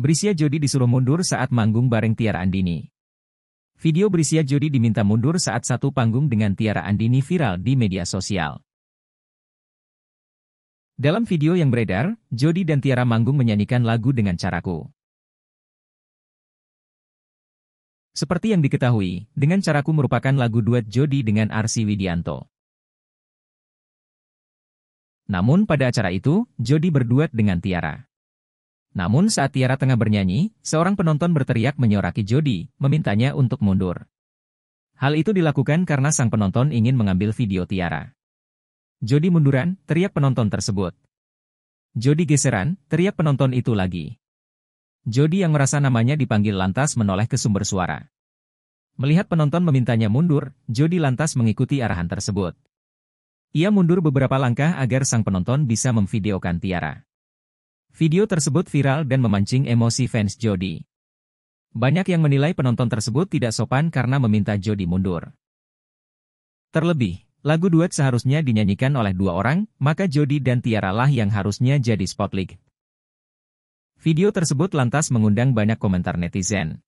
Brisia Jodi disuruh mundur saat manggung bareng Tiara Andini. Video Brisia Jodi diminta mundur saat satu panggung dengan Tiara Andini viral di media sosial. Dalam video yang beredar, Jodi dan Tiara manggung menyanyikan lagu dengan caraku. Seperti yang diketahui, dengan caraku merupakan lagu duet Jodi dengan Arsi Widianto. Namun pada acara itu, Jodi berduet dengan Tiara. Namun saat Tiara tengah bernyanyi, seorang penonton berteriak menyoraki Jody, memintanya untuk mundur. Hal itu dilakukan karena sang penonton ingin mengambil video Tiara. Jody munduran, teriak penonton tersebut. Jody geseran, teriak penonton itu lagi. Jody yang merasa namanya dipanggil lantas menoleh ke sumber suara. Melihat penonton memintanya mundur, Jody lantas mengikuti arahan tersebut. Ia mundur beberapa langkah agar sang penonton bisa memvideokan Tiara. Video tersebut viral dan memancing emosi fans Jody. Banyak yang menilai penonton tersebut tidak sopan karena meminta Jody mundur. Terlebih, lagu duet seharusnya dinyanyikan oleh dua orang, maka Jody dan Tiara lah yang harusnya jadi spotlight. Video tersebut lantas mengundang banyak komentar netizen.